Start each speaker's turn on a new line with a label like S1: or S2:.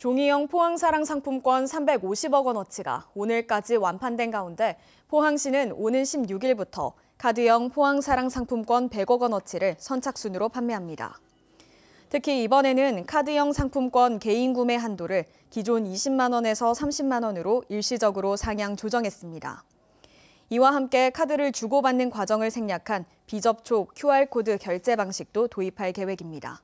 S1: 종이형 포항사랑 상품권 350억 원어치가 오늘까지 완판된 가운데 포항시는 오는 16일부터 카드형 포항사랑 상품권 100억 원어치를 선착순으로 판매합니다. 특히 이번에는 카드형 상품권 개인 구매 한도를 기존 20만 원에서 30만 원으로 일시적으로 상향 조정했습니다. 이와 함께 카드를 주고받는 과정을 생략한 비접촉 QR코드 결제 방식도 도입할 계획입니다.